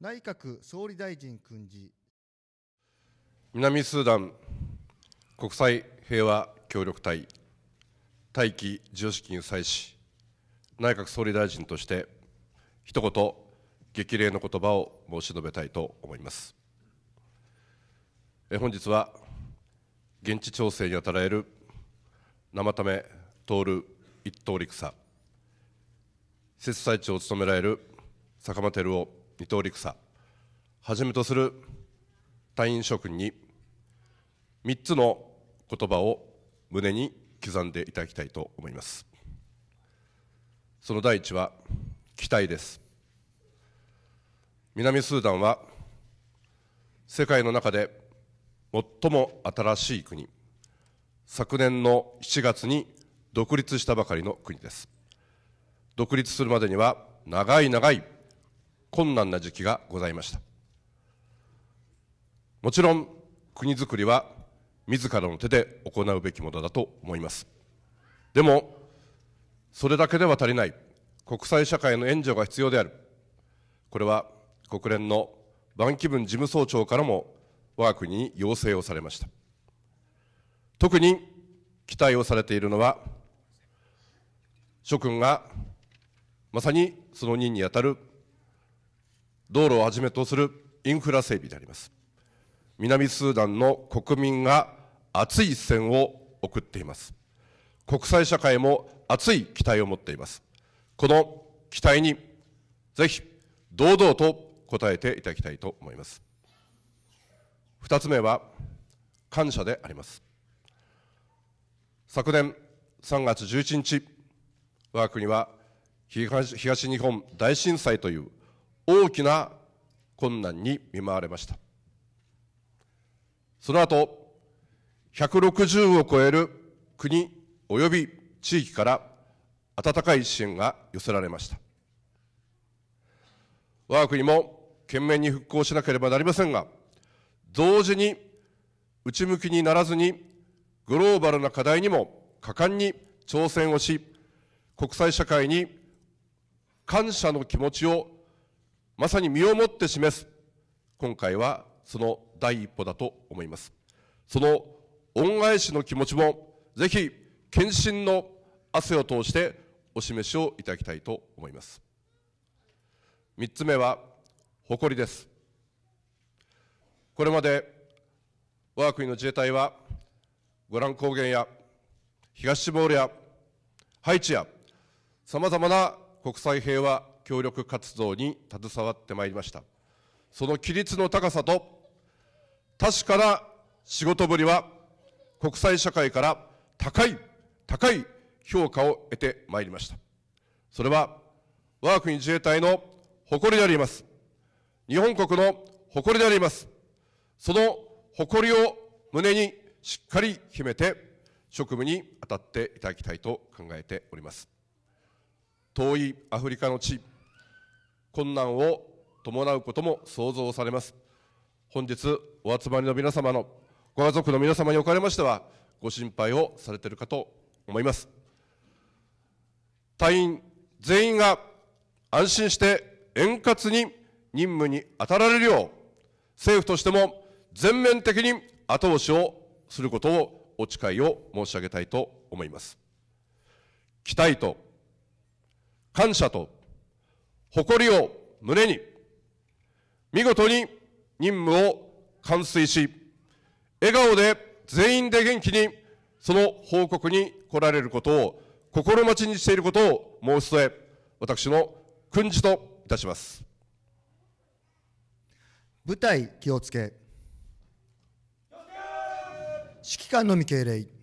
内閣総理大臣訓示南スーダン国際平和協力隊大気授与式に際し内閣総理大臣として一言激励の言葉を申し述べたいと思います本日は現地調整に当たられる生ため徹一等陸佐施設長を務められる坂間照夫二刀陸佐はじめとする隊員諸君に3つの言葉を胸に刻んでいただきたいと思いますその第一は期待です南スーダンは世界の中で最も新しい国昨年の7月に独立したばかりの国です独立するまでには長い長い困難な時期がございました。もちろん国づくりは自らの手で行うべきものだと思います。でも、それだけでは足りない国際社会の援助が必要である。これは国連のバンキブン事務総長からも我が国に要請をされました。特に期待をされているのは、諸君がまさにその任にあたる道路をはじめとするインフラ整備であります。南スーダンの国民が熱い視線を送っています。国際社会も熱い期待を持っています。この期待にぜひ堂々と応えていただきたいと思います。二つ目は感謝であります。昨年3月11日、我が国は東日本大震災という大きな困難に見舞われました。その後、160を超える国及び地域から温かい支援が寄せられました。我が国も懸命に復興しなければなりませんが、同時に内向きにならずにグローバルな課題にも果敢に挑戦をし、国際社会に感謝の気持ちをまさに身をもって示す、今回はその第一歩だと思います。その恩返しの気持ちも、ぜひ、献身の汗を通してお示しをいただきたいと思います。三つ目は、誇りです。これまで、我が国の自衛隊は、ご覧高原や東シボールやハイチや、さまざまな国際平和協力活動に携わってまいりました。その規律の高さと、確かな仕事ぶりは、国際社会から高い、高い評価を得てまいりました。それは、我が国自衛隊の誇りであります。日本国の誇りであります。その誇りを胸にしっかり秘めて、職務に当たっていただきたいと考えております。遠いアフリカの地困難を伴うことも想像されます。本日、お集まりの皆様の、ご家族の皆様におかれましては、ご心配をされているかと思います。隊員全員が安心して円滑に任務に当たられるよう、政府としても全面的に後押しをすることをお誓いを申し上げたいと思います。期待と感謝と誇りを胸に、見事に任務を完遂し、笑顔で全員で元気に、その報告に来られることを心待ちにしていることを申し添え、私の訓示といたします。舞台気をつけ。指揮官のみ敬礼。